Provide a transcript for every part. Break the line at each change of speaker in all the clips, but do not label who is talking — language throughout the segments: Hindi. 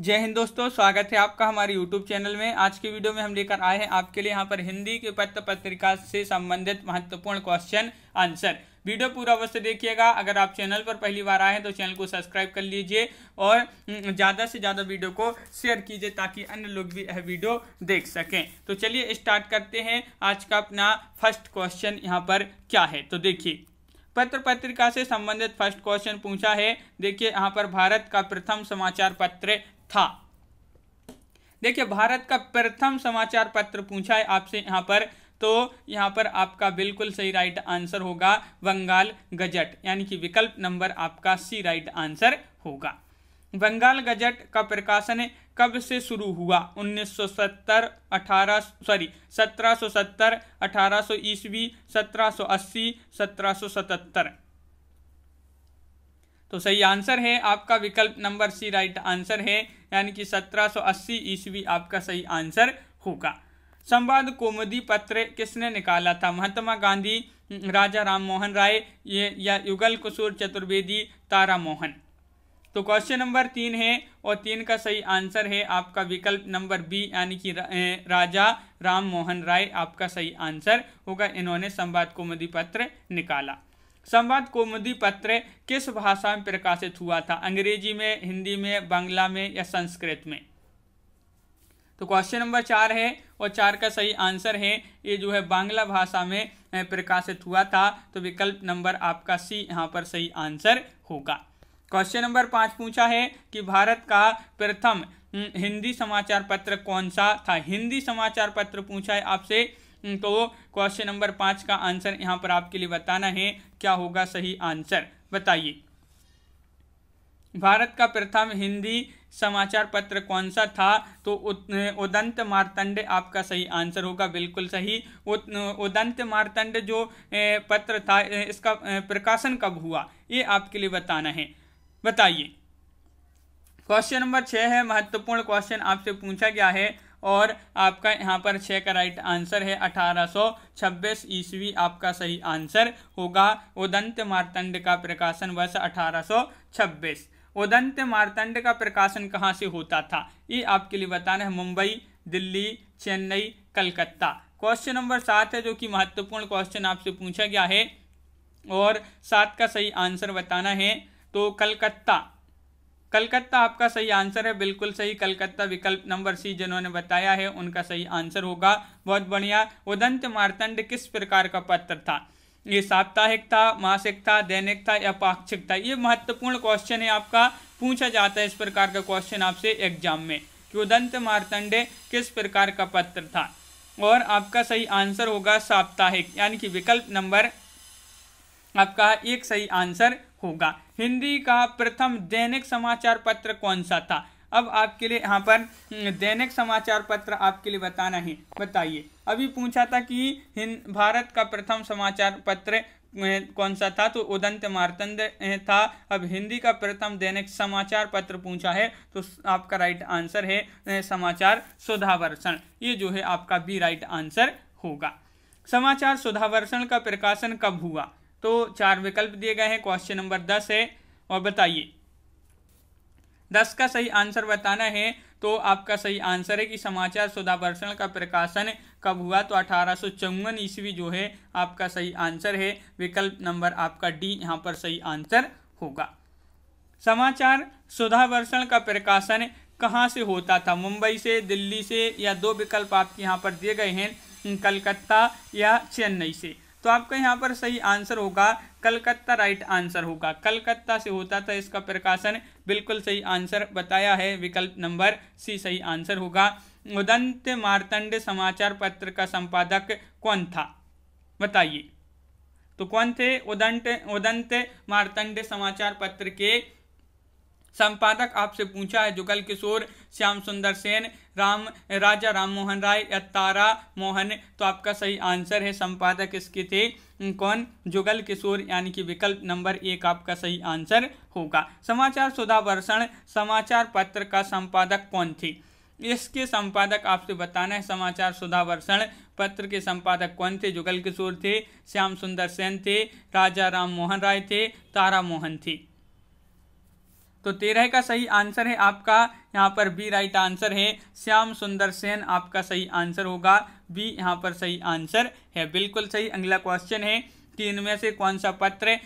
जय हिंद दोस्तों स्वागत है आपका हमारे YouTube चैनल में आज के वीडियो में हम लेकर आए हैं आपके लिए यहाँ पर हिंदी के पत्र पत्रिका से संबंधित महत्वपूर्ण क्वेश्चन आंसर वीडियो पूरा अवश्य देखिएगा अगर आप चैनल पर पहली बार आए हैं तो चैनल को सब्सक्राइब कर लीजिए और ज़्यादा से ज़्यादा वीडियो को शेयर कीजिए ताकि अन्य लोग भी यह वीडियो देख सकें तो चलिए स्टार्ट करते हैं आज का अपना फर्स्ट क्वेश्चन यहाँ पर क्या है तो देखिए पत्र पत्रिका से संबंधित फर्स्ट क्वेश्चन पूछा है देखिए यहाँ पर भारत का प्रथम समाचार पत्र था देखिए भारत का प्रथम समाचार पत्र पूछा है आपसे यहाँ पर तो यहाँ पर आपका बिल्कुल सही राइट आंसर होगा बंगाल गजट यानी कि विकल्प नंबर आपका सी राइट आंसर होगा बंगाल गजट का प्रकाशन कब से शुरू हुआ 1970 18 सॉरी 1770 1800 ईस्वी 1780 1777 तो सही आंसर है आपका विकल्प नंबर सी राइट आंसर है यानी कि 1780 ईस्वी आपका सही आंसर होगा संवाद कोमदी पत्र किसने निकाला था महात्मा गांधी राजा राम मोहन राय ये या युगल कसूर चतुर्वेदी तारा मोहन तो क्वेश्चन नंबर तीन है और तीन का सही आंसर है आपका विकल्प नंबर बी यानी कि राजा राम मोहन राय आपका सही आंसर होगा इन्होंने संवाद कोमदी पत्र निकाला संवाद कौमुदी पत्र किस भाषा में प्रकाशित हुआ था अंग्रेजी में हिंदी में बांग्ला में या संस्कृत में तो क्वेश्चन नंबर चार है और चार का सही आंसर है ये जो है बांग्ला भाषा में प्रकाशित हुआ था तो विकल्प नंबर आपका सी यहाँ पर सही आंसर होगा क्वेश्चन नंबर पाँच पूछा है कि भारत का प्रथम हम्म, हिंदी समाचार पत्र कौन सा था हिंदी समाचार पत्र पूछा है आपसे हम्म, तो क्वेश्चन नंबर पांच का आंसर यहां पर आपके लिए बताना है क्या होगा सही आंसर बताइए भारत का प्रथम हिंदी समाचार पत्र कौन सा था तो उदंत मारतंड आपका सही आंसर होगा बिल्कुल सही उदंत मारतंड जो पत्र था इसका प्रकाशन कब हुआ ये आपके लिए बताना है बताइए क्वेश्चन नंबर छः है महत्वपूर्ण क्वेश्चन आपसे पूछा गया है और आपका यहाँ पर छः का राइट आंसर है 1826 ईस्वी आपका सही आंसर होगा उदंत मारतंड का प्रकाशन वर्ष 1826 उदंत मारतंड का प्रकाशन कहाँ से होता था ये आपके लिए बताना है मुंबई दिल्ली चेन्नई कलकत्ता क्वेश्चन नंबर सात है जो कि महत्वपूर्ण क्वेश्चन आपसे पूछा गया है और सात का सही आंसर बताना है तो कलकत्ता कलकत्ता आपका सही आंसर है बिल्कुल सही कलकत्ता विकल्प नंबर सी जिन्होंने बताया है उनका सही आंसर होगा बहुत बढ़िया उदंत मारतंड किस प्रकार का पत्र था ये साप्ताहिक था मासिक था दैनिक था या पाक्षिक था ये महत्वपूर्ण क्वेश्चन है आपका पूछा जाता है इस प्रकार का क्वेश्चन आपसे एग्जाम में कि उदंत मारतंडे किस प्रकार का पत्र था और आपका सही आंसर होगा साप्ताहिक यानी कि विकल्प नंबर आपका एक सही आंसर होगा हिंदी का प्रथम दैनिक समाचार पत्र कौन सा था अब आपके लिए यहाँ पर हम्म, दैनिक समाचार पत्र आपके लिए बताना है बताइए अभी पूछा था कि भारत का प्रथम समाचार पत्र कौन सा था तो उदंत मारतंद था अब हिंदी का प्रथम दैनिक समाचार पत्र पूछा है तो आपका राइट आंसर है समाचार सुधावर्षण ये जो है आपका बी राइट आंसर होगा समाचार सुधावर्षण का प्रकाशन कब हुआ तो चार विकल्प दिए गए हैं क्वेश्चन नंबर दस है और बताइए दस का सही आंसर बताना है तो आपका सही आंसर है कि समाचार सुधाभर्षण का प्रकाशन कब हुआ तो अठारह सौ ईस्वी जो है आपका सही आंसर है विकल्प नंबर आपका डी यहाँ पर सही आंसर होगा समाचार सुधावर्षण का प्रकाशन कहाँ से होता था मुंबई से दिल्ली से या दो विकल्प आपके यहाँ पर दिए गए हैं कलकत्ता या चेन्नई से तो आपका यहाँ पर सही आंसर होगा कलकत्ता राइट आंसर होगा कलकत्ता से होता था इसका प्रकाशन बिल्कुल सही आंसर बताया है विकल्प नंबर सी सही आंसर होगा उदंत मारतंड समाचार पत्र का संपादक कौन था बताइए तो कौन थे उदंत उदंत मारतंड समाचार पत्र के संपादक आपसे पूछा है जुगल किशोर श्याम सुंदर सेन राम राजा राम मोहन राय या तारा मोहन तो आपका सही आंसर है संपादक इसके थे कौन जुगल किशोर यानी कि विकल्प नंबर एक आपका सही आंसर होगा समाचार सुधा वर्षण समाचार पत्र का संपादक कौन थी इसके संपादक आपसे बताना है समाचार सुधा वर्षण पत्र के संपादक कौन थे जुगल किशोर थे श्याम सुंदर सेन थे राजा राम मोहन राय थे तारा मोहन थे तो तेरह का सही आंसर है आपका यहाँ पर बी राइट आंसर है श्याम सुंदर सेन आपका सही आंसर होगा बी यहाँ पर सही आंसर है बिल्कुल सही अगला क्वेश्चन है कि इनमें से कौन सा पत्र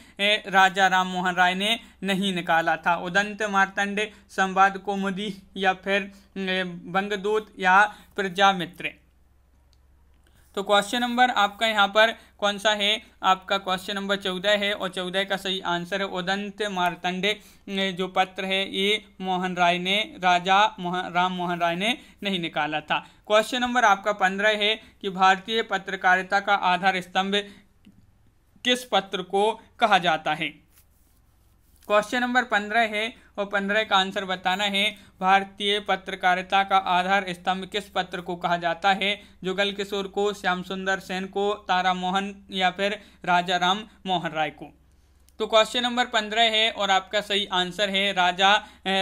राजा राम मोहन राय ने नहीं निकाला था उदंत मार्तंड संवाद कोमुदी या फिर बंगदूत या प्रजामित्र तो क्वेश्चन नंबर आपका यहाँ पर कौन सा है आपका क्वेश्चन नंबर चौदह है और चौदह का सही आंसर है उदंत मारतंडे जो पत्र है ये मोहन राय ने राजा मोहन राम मोहन राय ने नहीं निकाला था क्वेश्चन नंबर आपका पंद्रह है कि भारतीय पत्रकारिता का आधार स्तंभ किस पत्र को कहा जाता है क्वेश्चन नंबर पंद्रह है और पंद्रह का आंसर बताना है भारतीय पत्रकारिता का आधार स्तंभ किस पत्र को कहा जाता है जुगल किशोर को श्याम सुंदर सेन को तारा मोहन या फिर राजा राम मोहन राय को तो क्वेश्चन नंबर पंद्रह है और आपका सही आंसर है राजा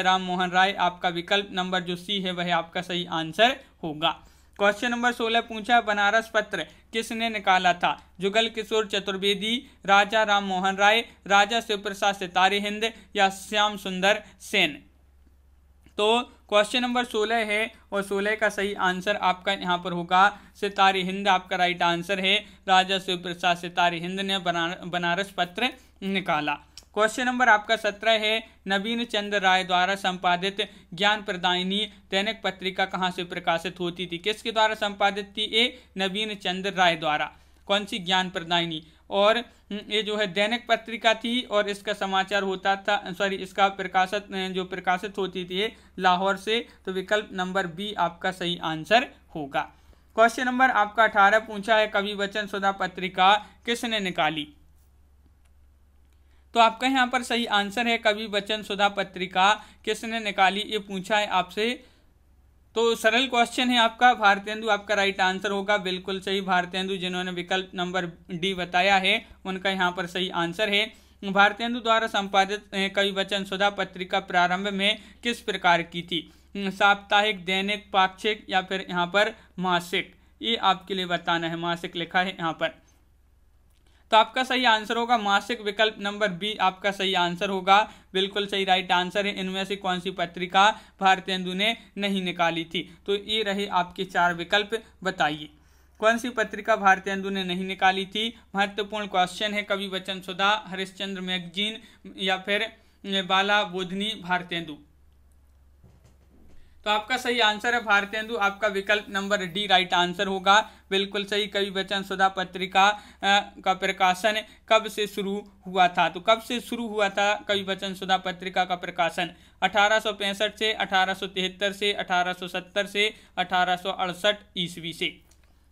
राम मोहन राय आपका विकल्प नंबर जो सी है वह आपका सही आंसर होगा क्वेश्चन नंबर सोलह पूछा बनारस पत्र किसने निकाला था जुगल किशोर चतुर्वेदी राजा राम मोहन राय राजा शिवप्रसाद सितारे हिंद या श्याम सुंदर सेन तो क्वेश्चन नंबर सोलह है और सोलह का सही आंसर आपका यहाँ पर होगा सितारे हिंद आपका राइट आंसर है राजा शिवप्रसाद सितारे हिंद ने बनारस पत्र निकाला क्वेश्चन नंबर आपका सत्रह है नवीन चंद्र राय द्वारा संपादित ज्ञान प्रदायनी दैनिक पत्रिका कहाँ से प्रकाशित होती थी किसके द्वारा संपादित थी ये नवीन चंद्र राय द्वारा कौन सी ज्ञान प्रदायनी और हम्म, ये जो है दैनिक पत्रिका थी और इसका समाचार होता था सॉरी इसका प्रकाशित जो प्रकाशित होती थी लाहौर से तो विकल्प नंबर बी आपका सही आंसर होगा क्वेश्चन नंबर आपका अठारह पूछा है कवि वचन सुधा पत्रिका किसने निकाली तो आपका यहाँ पर सही आंसर है कवि वचन सुधा पत्रिका किसने निकाली ये पूछा है आपसे तो सरल क्वेश्चन है आपका भारतेंदु आपका राइट आंसर होगा बिल्कुल सही भारतेंदु जिन्होंने विकल्प नंबर डी बताया है उनका यहाँ पर सही आंसर है भारतेंदु द्वारा संपादित कवि वचन सुधा पत्रिका प्रारंभ में किस प्रकार की थी साप्ताहिक दैनिक पाक्षिक या फिर यहाँ पर मासिक ये आपके लिए बताना है मासिक लिखा है यहाँ पर तो आपका सही आंसर होगा मासिक विकल्प नंबर बी आपका सही आंसर होगा बिल्कुल सही राइट आंसर है इनमें से कौन सी पत्रिका भारतेंदु ने नहीं निकाली थी तो ये रहे आपके चार विकल्प बताइए कौन सी पत्रिका भारतेंदु ने नहीं निकाली थी महत्वपूर्ण क्वेश्चन है कवि वचन सुधा हरिश्चंद्र मैगजीन या फिर बाला बोधनी भारतेंदु तो आपका सही आंसर है भारतेंदु आपका विकल्प नंबर डी राइट आंसर होगा बिल्कुल सही कवि वचन सुधा पत्रिका का प्रकाशन कब से शुरू हुआ था तो कब से शुरू हुआ था कवि वचन सुधा पत्रिका का प्रकाशन 1865 से 1873 से 1870 से अठारह ईस्वी से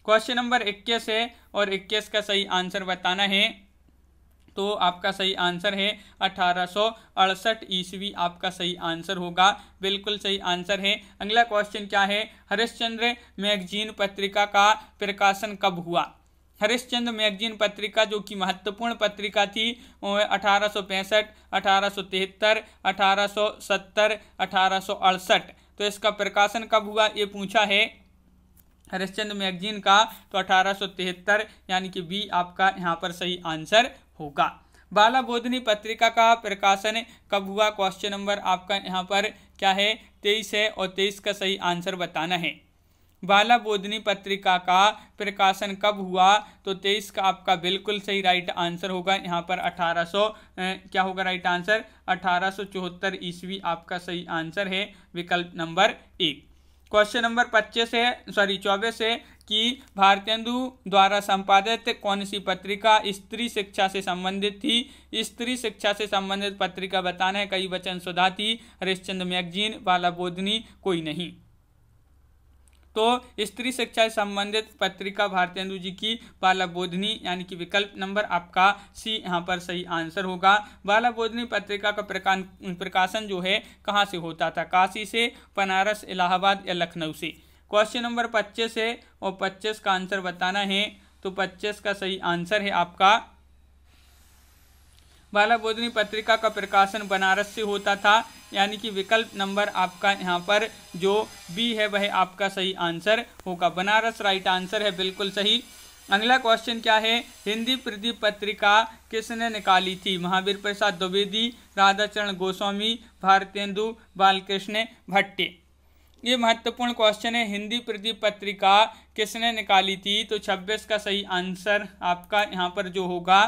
क्वेश्चन नंबर इक्कीस है और इक्कीस का सही आंसर बताना है तो आपका सही आंसर है अठारह ईस्वी आपका सही आंसर होगा बिल्कुल सही आंसर है अगला क्वेश्चन क्या है हरिश्चंद्र मैगजीन पत्रिका का प्रकाशन कब हुआ हरिश्चंद्र मैगजीन पत्रिका जो कि महत्वपूर्ण पत्रिका थी अठारह सौ पैंसठ अठारह सौ तिहत्तर अठारह सौ सत्तर अठारह सौ अड़सठ तो इसका प्रकाशन कब हुआ ये पूछा है हरिश्चंद्र मैगजीन का तो अठारह यानी कि बी आपका यहाँ पर सही आंसर होगा बाला बोधनी पत्रिका का प्रकाशन कब हुआ क्वेश्चन नंबर आपका यहाँ पर क्या है तेईस है और तेईस का सही आंसर बताना है बाला बोधनी पत्रिका का प्रकाशन कब हुआ तो तेईस का आपका बिल्कुल सही राइट आंसर होगा यहाँ पर 1800 क्या होगा राइट आंसर 1874 ईस्वी आपका सही आंसर है विकल्प नंबर एक क्वेश्चन नंबर पच्चीस है सॉरी चौबीस है कि भारतेंदु द्वारा संपादित कौन सी पत्रिका स्त्री शिक्षा से संबंधित थी स्त्री शिक्षा से संबंधित पत्रिका बताना है कई वचन सुधा थी हरिश्चंद मैगजीन वाला बोधनी कोई नहीं तो स्त्री शिक्षा से संबंधित पत्रिका भारतेंदु जी की बाला बोधनी यानी कि विकल्प नंबर आपका सी यहाँ पर सही आंसर होगा बाला बोधनी पत्रिका का प्रकाशन जो है कहाँ से होता था काशी से बनारस इलाहाबाद या लखनऊ से क्वेश्चन नंबर पच्चीस है और पच्चीस का आंसर बताना है तो पच्चीस का सही आंसर है आपका बाला बोधनी पत्रिका का प्रकाशन बनारस से होता था यानी कि विकल्प नंबर आपका यहाँ पर जो बी है वह आपका सही आंसर होगा बनारस राइट आंसर है बिल्कुल सही अगला क्वेश्चन क्या है हिंदी प्रदीप पत्रिका किसने निकाली थी महावीर प्रसाद द्विवेदी राधाचरण गोस्वामी भारतेंदु बालकृष्ण भट्टे ये महत्वपूर्ण क्वेश्चन है हिंदी प्रति पत्रिका किसने निकाली थी तो 26 का सही आंसर आपका यहाँ पर जो होगा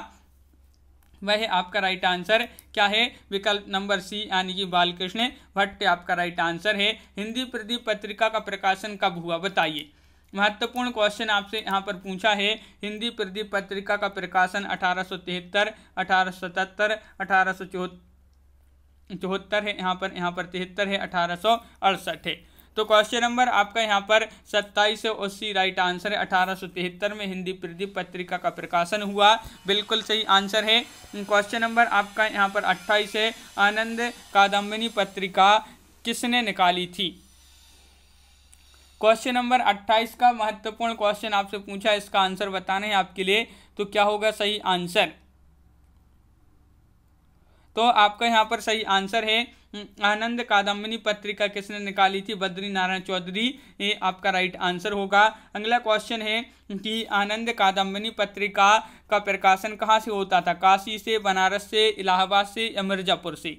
वह आपका राइट आंसर क्या है विकल्प नंबर सी यानी कि बालकृष्ण भट्ट आपका राइट आंसर है हिंदी प्रति पत्रिका का प्रकाशन कब हुआ बताइए महत्वपूर्ण क्वेश्चन आपसे यहाँ पर पूछा है हिंदी प्रति पत्रिका का प्रकाशन अठारह सौ तिहत्तर अठारह सौ सतहत्तर अठारह सौ चौहत्तर है यहाँ पर यहाँ पर तिहत्तर है अठारह सौ अड़सठ है तो क्वेश्चन नंबर आपका यहाँ पर सत्ताईस सौ अस्सी राइट आंसर है अठारह में हिंदी प्रदीप पत्रिका का प्रकाशन हुआ बिल्कुल सही आंसर है क्वेश्चन नंबर आपका यहाँ पर अट्ठाईस है आनंद कादम्बिनी पत्रिका किसने निकाली थी क्वेश्चन नंबर 28 का महत्वपूर्ण क्वेश्चन आपसे पूछा इसका आंसर बताना है आपके लिए तो क्या होगा सही आंसर तो आपका यहाँ पर सही आंसर है हम्म, आनंद कादम्बनी पत्रिका किसने निकाली थी बद्री नारायण चौधरी ये आपका राइट आंसर होगा अगला क्वेश्चन है कि आनंद कादम्बनी पत्रिका का प्रकाशन कहाँ से होता था काशी से बनारस से इलाहाबाद से या मिर्जापुर से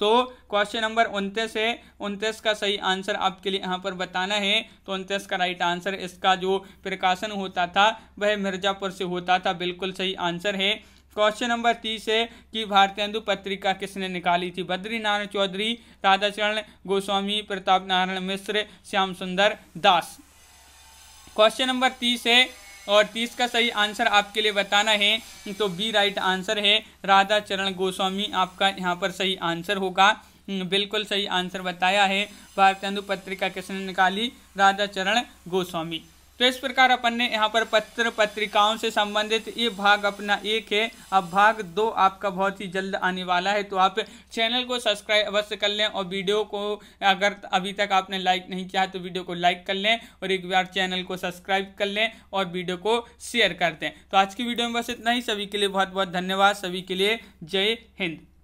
तो क्वेश्चन नंबर उनतीस है उनतीस का सही आंसर आपके लिए यहाँ पर बताना है तो उनतीस का राइट आंसर इसका जो प्रकाशन होता था वह मिर्ज़ापुर से होता था बिल्कुल सही आंसर है क्वेश्चन नंबर तीस है कि हिंदू पत्रिका किसने निकाली थी बद्री नारायण चौधरी राधाचरण गोस्वामी प्रताप नारायण मिश्र श्याम सुंदर दास क्वेश्चन नंबर तीस है और तीस का सही आंसर आपके लिए बताना है तो बी राइट आंसर है राधा चरण गोस्वामी आपका यहाँ पर सही आंसर होगा हम्म, बिल्कुल सही आंसर बताया है हिंदू पत्रिका किसने निकाली राधा चरण गोस्वामी तो इस प्रकार अपन ने यहाँ पर पत्र पत्रिकाओं से संबंधित ये भाग अपना एक है अब भाग दो आपका बहुत ही जल्द आने वाला है तो आप चैनल को सब्सक्राइब अवश्य कर लें और वीडियो को अगर अभी तक आपने लाइक नहीं किया तो वीडियो को लाइक कर लें और एक बार चैनल को सब्सक्राइब कर लें और वीडियो को शेयर कर दें तो आज की वीडियो में बस इतना ही सभी के लिए बहुत बहुत धन्यवाद सभी के लिए जय हिंद